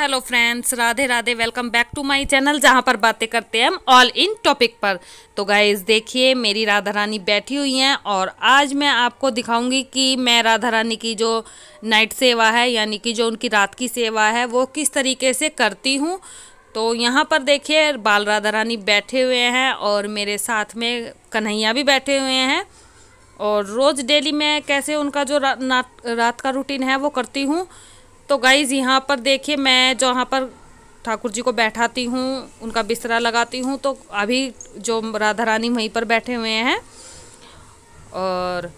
hello friends Radhe Radhe welcome back to my channel जहां पर बातें करते हैं हम ऑल इन टॉपिक पर तो गाइज देखिए मेरी राधा रानी बैठी हुई हैं और आज मैं आपको दिखाऊंगी कि मैं राधा रानी की जो नाइट सेवा है यानी कि जो उनकी रात की सेवा है वो किस तरीके से करती हूँ तो यहाँ पर देखिए बाल राधा रानी बैठे हुए हैं और मेरे साथ में कन्हैया भी बैठे हुए हैं और रोज़ डेली मैं कैसे उनका जो रा, रात का रूटीन है वो करती हूँ तो गाइज़ यहाँ पर देखिए मैं जहाँ पर ठाकुर जी को बैठाती हूँ उनका बिस्तरा लगाती हूँ तो अभी जो राधा रानी वहीं पर बैठे हुए हैं और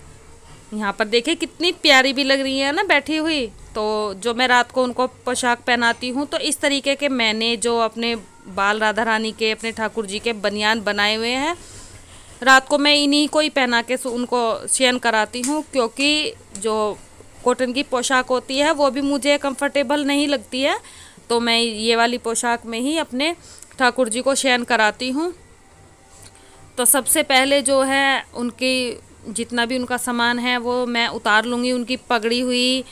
यहाँ पर देखिए कितनी प्यारी भी लग रही है ना बैठी हुई तो जो मैं रात को उनको पोशाक पहनाती हूँ तो इस तरीके के मैंने जो अपने बाल राधा रानी के अपने ठाकुर जी के बनियान बनाए हुए हैं रात को मैं इन्हीं को ही पहना के उनको शयन कराती हूँ क्योंकि जो कॉटन की पोशाक होती है वो भी मुझे कंफर्टेबल नहीं लगती है तो मैं ये वाली पोशाक में ही अपने ठाकुर जी को शयन कराती हूँ तो सबसे पहले जो है उनकी जितना भी उनका सामान है वो मैं उतार लूँगी उनकी पगड़ी हुई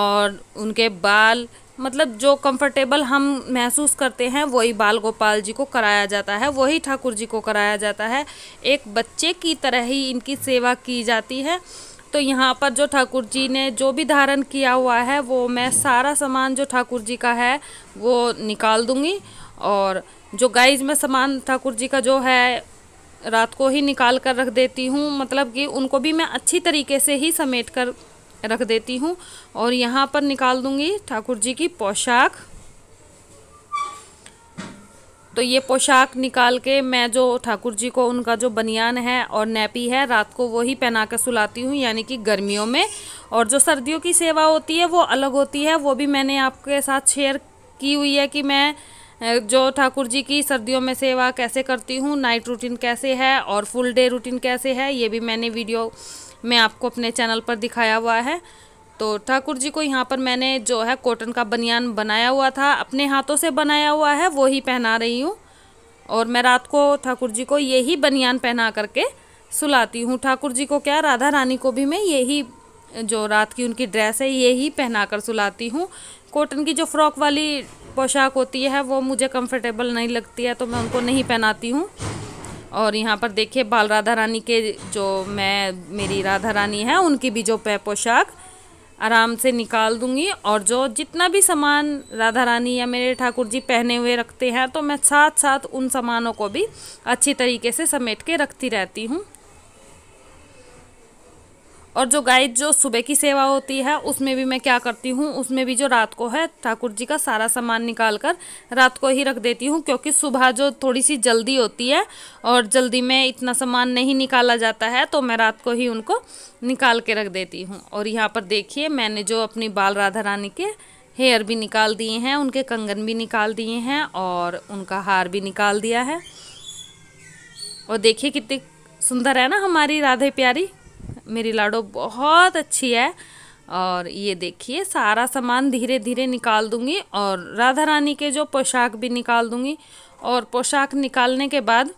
और उनके बाल मतलब जो कंफर्टेबल हम महसूस करते हैं वही बाल गोपाल जी को कराया जाता है वही ठाकुर जी को कराया जाता है एक बच्चे की तरह ही इनकी सेवा की जाती है तो यहाँ पर जो ठाकुर जी ने जो भी धारण किया हुआ है वो मैं सारा सामान जो ठाकुर जी का है वो निकाल दूँगी और जो गाइज में सामान ठाकुर जी का जो है रात को ही निकाल कर रख देती हूँ मतलब कि उनको भी मैं अच्छी तरीके से ही समेट कर रख देती हूँ और यहाँ पर निकाल दूँगी ठाकुर जी की पोशाक तो ये पोशाक निकाल के मैं जो ठाकुर जी को उनका जो बनियान है और नैपी है रात को वही पहना कर सुलाती हूँ यानी कि गर्मियों में और जो सर्दियों की सेवा होती है वो अलग होती है वो भी मैंने आपके साथ शेयर की हुई है कि मैं जो ठाकुर जी की सर्दियों में सेवा कैसे करती हूँ नाइट रूटीन कैसे है और फुल डे रूटीन कैसे है ये भी मैंने वीडियो में आपको अपने चैनल पर दिखाया हुआ है तो ठाकुर जी को यहाँ पर मैंने जो है कॉटन का बनियान बनाया हुआ था अपने हाथों से बनाया हुआ है वो ही पहना रही हूँ और मैं रात को ठाकुर जी को यही बनियान पहना करके सुलाती हूँ ठाकुर जी को क्या राधा रानी को भी मैं यही जो रात की उनकी ड्रेस है यही पहना कर सुलाती हूँ कॉटन की जो फ्रॉक वाली पोशाक होती है वो मुझे कम्फर्टेबल नहीं लगती है तो मैं उनको नहीं पहनाती हूँ और यहाँ पर देखिए बाल राधा रानी के जो मैं मेरी राधा रानी है उनकी भी जो पोशाक आराम से निकाल दूंगी और जो जितना भी सामान राधा रानी या मेरे ठाकुर जी पहने हुए रखते हैं तो मैं साथ साथ उन सामानों को भी अच्छी तरीके से समेट के रखती रहती हूँ और जो गाय जो सुबह की सेवा होती है उसमें भी मैं क्या करती हूँ उसमें भी जो रात को है ठाकुर जी का सारा सामान निकाल कर रात को ही रख देती हूँ क्योंकि सुबह जो थोड़ी सी जल्दी होती है और जल्दी में इतना सामान नहीं निकाला जाता है तो मैं रात को ही उनको निकाल के रख देती हूँ और यहाँ पर देखिए मैंने जो अपनी बाल राधा रानी के हेयर भी निकाल दिए हैं उनके कंगन भी निकाल दिए हैं और उनका हार भी निकाल दिया है और देखिए कितनी सुंदर है ना हमारी राधे प्यारी मेरी लाडो बहुत अच्छी है और ये देखिए सारा सामान धीरे धीरे निकाल दूंगी और राधा रानी के जो पोशाक भी निकाल दूंगी और पोशाक निकालने के बाद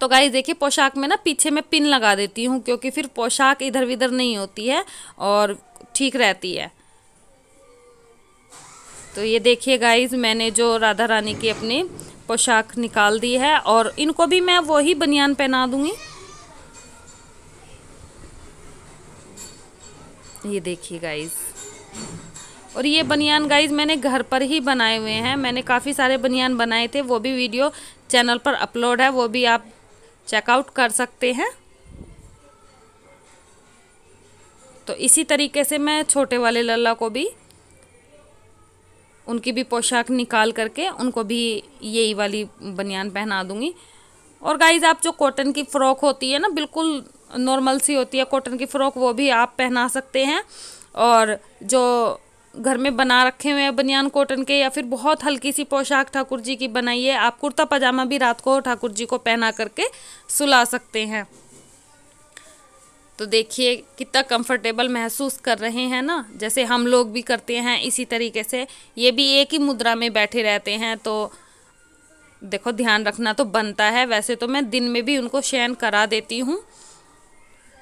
तो गाइस देखिए पोशाक में ना पीछे में पिन लगा देती हूँ क्योंकि फिर पोशाक इधर उधर नहीं होती है और ठीक रहती है तो ये देखिए गाइज मैंने जो राधा रानी की अपनी पोशाक निकाल दी है और इनको भी मैं वही बनियान पहना दूंगी ये देखिए गाइज़ और ये बनियान गाइज मैंने घर पर ही बनाए हुए हैं मैंने काफ़ी सारे बनियान बनाए थे वो भी वीडियो चैनल पर अपलोड है वो भी आप चेकआउट कर सकते हैं तो इसी तरीके से मैं छोटे वाले लल्ला को भी उनकी भी पोशाक निकाल करके उनको भी यही वाली बनियान पहना दूँगी और गाइज़ आप जो कॉटन की फ़्रॉक होती है ना बिल्कुल नॉर्मल सी होती है कॉटन की फ़्रॉक वो भी आप पहना सकते हैं और जो घर में बना रखे हुए हैं बनियान कॉटन के या फिर बहुत हल्की सी पोशाक ठाकुर जी की बनाइए आप कुर्ता पजामा भी रात को ठाकुर जी को पहना करके सुला सकते हैं तो देखिए कितना कंफर्टेबल महसूस कर रहे हैं ना जैसे हम लोग भी करते हैं इसी तरीके से ये भी एक ही मुद्रा में बैठे रहते हैं तो देखो ध्यान रखना तो बनता है वैसे तो मैं दिन में भी उनको शयन करा देती हूँ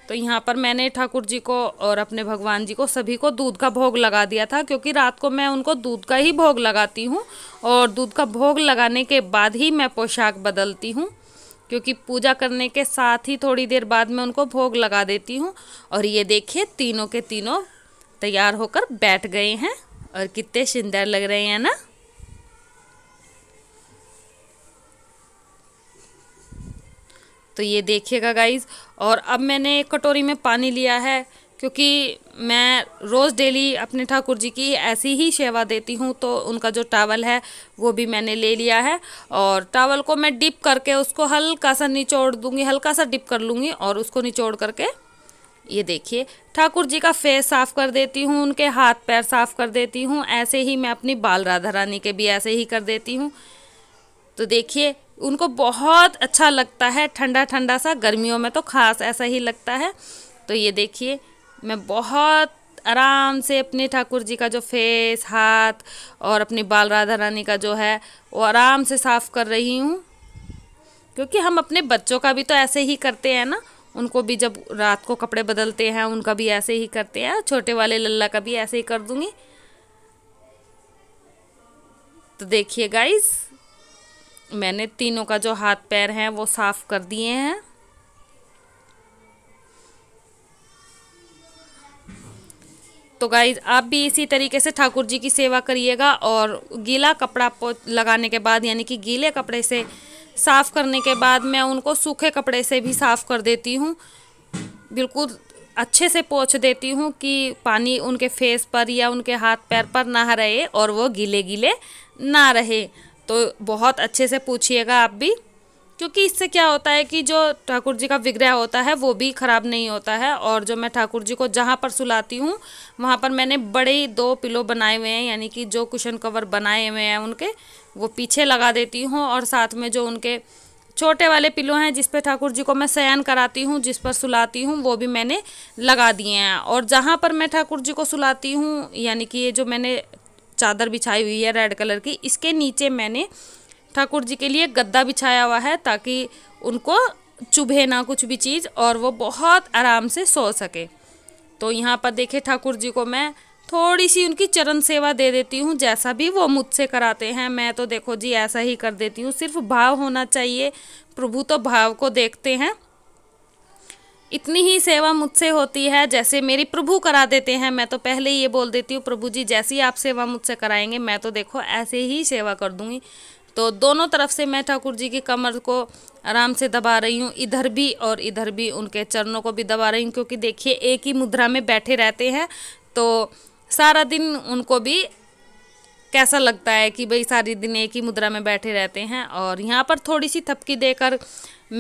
तो यहाँ पर मैंने ठाकुर जी को और अपने भगवान जी को सभी को दूध का भोग लगा दिया था क्योंकि रात को मैं उनको दूध का ही भोग लगाती हूँ और दूध का भोग लगाने के बाद ही मैं पोशाक बदलती हूँ क्योंकि पूजा करने के साथ ही थोड़ी देर बाद मैं उनको भोग लगा देती हूँ और ये देखिए तीनों के तीनों तैयार होकर बैठ गए हैं और कितने सुंदर लग रहे हैं ना तो ये देखिएगा गाइज़ और अब मैंने एक कटोरी में पानी लिया है क्योंकि मैं रोज़ डेली अपने ठाकुर जी की ऐसी ही सेवा देती हूँ तो उनका जो टावल है वो भी मैंने ले लिया है और टावल को मैं डिप करके उसको हल्का सा निचोड़ दूँगी हल्का सा डिप कर लूँगी और उसको निचोड़ करके ये देखिए ठाकुर जी का फेस साफ़ कर देती हूँ उनके हाथ पैर साफ़ कर देती हूँ ऐसे ही मैं अपनी बाल राधा रानी के भी ऐसे ही कर देती हूँ तो देखिए उनको बहुत अच्छा लगता है ठंडा ठंडा सा गर्मियों में तो खास ऐसा ही लगता है तो ये देखिए मैं बहुत आराम से अपने ठाकुर जी का जो फेस हाथ और अपनी बाल राधा रानी का जो है वो आराम से साफ़ कर रही हूँ क्योंकि हम अपने बच्चों का भी तो ऐसे ही करते हैं ना उनको भी जब रात को कपड़े बदलते हैं उनका भी ऐसे ही करते हैं छोटे वाले लल्ला का भी ऐसे ही कर दूँगी तो देखिए गाइज़ मैंने तीनों का जो हाथ पैर है वो साफ़ कर दिए हैं तो गाइज आप भी इसी तरीके से ठाकुर जी की सेवा करिएगा और गीला कपड़ा लगाने के बाद यानी कि गीले कपड़े से साफ़ करने के बाद मैं उनको सूखे कपड़े से भी साफ़ कर देती हूँ बिल्कुल अच्छे से पोछ देती हूँ कि पानी उनके फेस पर या उनके हाथ पैर पर ना रहे और वो गीले गीले ना रहे तो बहुत अच्छे से पूछिएगा आप भी क्योंकि इससे क्या होता है कि जो ठाकुर जी का विग्रह होता है वो भी ख़राब नहीं होता है और जो मैं ठाकुर जी को जहाँ पर सुलाती हूँ वहाँ पर मैंने बड़े ही दो पिलो बनाए हुए हैं यानी कि जो कुशन कवर बनाए हुए हैं उनके वो पीछे लगा देती हूँ और साथ में जो उनके छोटे वाले पिलो हैं जिस पर ठाकुर जी को मैं शयन कराती हूँ जिस पर सुलाती हूँ वो भी मैंने लगा दिए हैं और जहाँ पर मैं ठाकुर जी को सुलाती हूँ यानी कि ये जो मैंने चादर बिछाई हुई है रेड कलर की इसके नीचे मैंने ठाकुर जी के लिए गद्दा बिछाया हुआ है ताकि उनको चुभे ना कुछ भी चीज़ और वो बहुत आराम से सो सके तो यहाँ पर देखे ठाकुर जी को मैं थोड़ी सी उनकी चरण सेवा दे देती हूँ जैसा भी वो मुझसे कराते हैं मैं तो देखो जी ऐसा ही कर देती हूँ सिर्फ भाव होना चाहिए प्रभु तो भाव को देखते हैं इतनी ही सेवा मुझसे होती है जैसे मेरी प्रभु करा देते हैं मैं तो पहले ही ये बोल देती हूँ प्रभु जी जैसी आप सेवा मुझसे कराएंगे मैं तो देखो ऐसे ही सेवा कर दूँगी तो दोनों तरफ से मैं ठाकुर जी की कमर को आराम से दबा रही हूँ इधर भी और इधर भी उनके चरणों को भी दबा रही हूँ क्योंकि देखिए एक ही मुद्रा में बैठे रहते हैं तो सारा दिन उनको भी कैसा लगता है कि भाई सारे दिन एक ही मुद्रा में बैठे रहते हैं और यहाँ पर थोड़ी सी थपकी देकर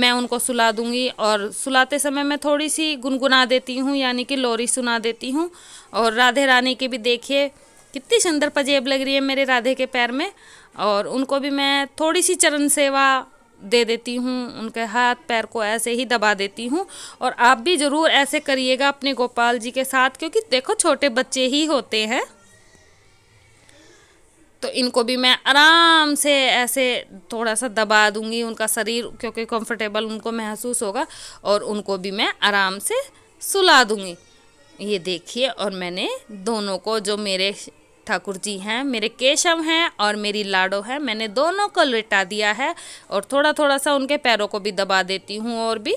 मैं उनको सुला दूंगी और सुलाते समय मैं थोड़ी सी गुनगुना देती हूँ यानी कि लोरी सुना देती हूँ और राधे रानी की भी देखिए कितनी सुंदर पजेब लग रही है मेरे राधे के पैर में और उनको भी मैं थोड़ी सी चरण सेवा दे देती हूँ उनके हाथ पैर को ऐसे ही दबा देती हूँ और आप भी ज़रूर ऐसे करिएगा अपने गोपाल जी के साथ क्योंकि देखो छोटे बच्चे ही होते हैं तो इनको भी मैं आराम से ऐसे थोड़ा सा दबा दूंगी उनका शरीर क्योंकि कंफर्टेबल उनको महसूस होगा और उनको भी मैं आराम से सुला दूंगी ये देखिए और मैंने दोनों को जो मेरे ठाकुर जी हैं मेरे केशव हैं और मेरी लाडो है मैंने दोनों को लिटा दिया है और थोड़ा थोड़ा सा उनके पैरों को भी दबा देती हूँ और भी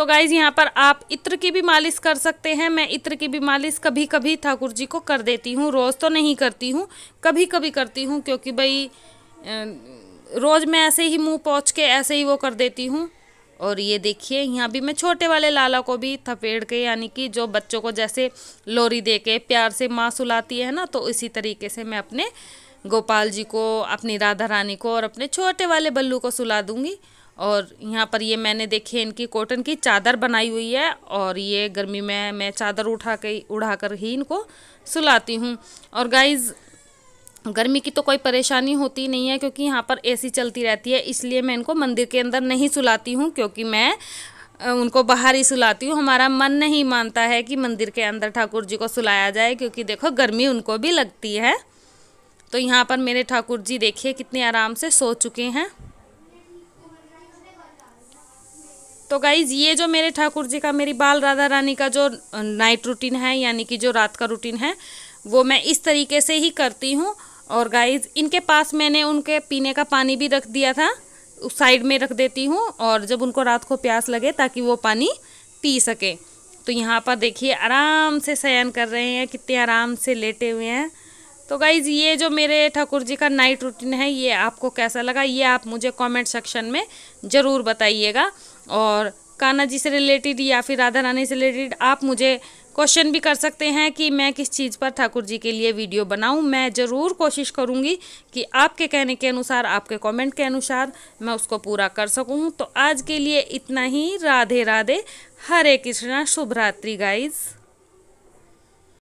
तो गाइज़ यहाँ पर आप इत्र की भी मालिश कर सकते हैं मैं इत्र की भी मालिश कभी कभी ठाकुर जी को कर देती हूँ रोज़ तो नहीं करती हूँ कभी कभी करती हूँ क्योंकि भाई रोज़ मैं ऐसे ही मुंह पहुँच के ऐसे ही वो कर देती हूँ और ये देखिए यहाँ भी मैं छोटे वाले लाला को भी थपेड़ के यानी कि जो बच्चों को जैसे लोरी दे के प्यार से माँ सुलाती है ना तो इसी तरीके से मैं अपने गोपाल जी को अपनी राधा रानी को और अपने छोटे वाले बल्लू को सुला दूँगी और यहाँ पर ये मैंने देखी इनकी कॉटन की चादर बनाई हुई है और ये गर्मी में मैं चादर उठा के उड़ा कर ही इनको सुलाती हूँ और गाइज़ गर्मी की तो कोई परेशानी होती नहीं है क्योंकि यहाँ पर एसी चलती रहती है इसलिए मैं इनको मंदिर के अंदर नहीं सुलाती हूँ क्योंकि मैं उनको बाहर ही सुलाती हूँ हमारा मन नहीं मानता है कि मंदिर के अंदर ठाकुर जी को सुलाया जाए क्योंकि देखो गर्मी उनको भी लगती है तो यहाँ पर मेरे ठाकुर जी देखिए कितने आराम से सो चुके हैं तो गाइज़ ये जो मेरे ठाकुर जी का मेरी बाल राधा रानी का जो नाइट रूटीन है यानी कि जो रात का रूटीन है वो मैं इस तरीके से ही करती हूँ और गाइज़ इनके पास मैंने उनके पीने का पानी भी रख दिया था उस साइड में रख देती हूँ और जब उनको रात को प्यास लगे ताकि वो पानी पी सके तो यहाँ पर देखिए आराम से शयन कर रहे हैं कितने आराम से लेटे हुए हैं तो गाइज़ ये जो मेरे ठाकुर जी का नाइट रूटीन है ये आपको कैसा लगा ये आप मुझे कमेंट सेक्शन में ज़रूर बताइएगा और कान्हा जी से रिलेटेड या फिर राधा रानी से रिलेटेड आप मुझे क्वेश्चन भी कर सकते हैं कि मैं किस चीज़ पर ठाकुर जी के लिए वीडियो बनाऊं मैं ज़रूर कोशिश करूंगी कि आपके कहने के अनुसार आपके कमेंट के अनुसार मैं उसको पूरा कर सकूं तो आज के लिए इतना ही राधे राधे हरे कृष्णा शुभ रात्रि गाइज़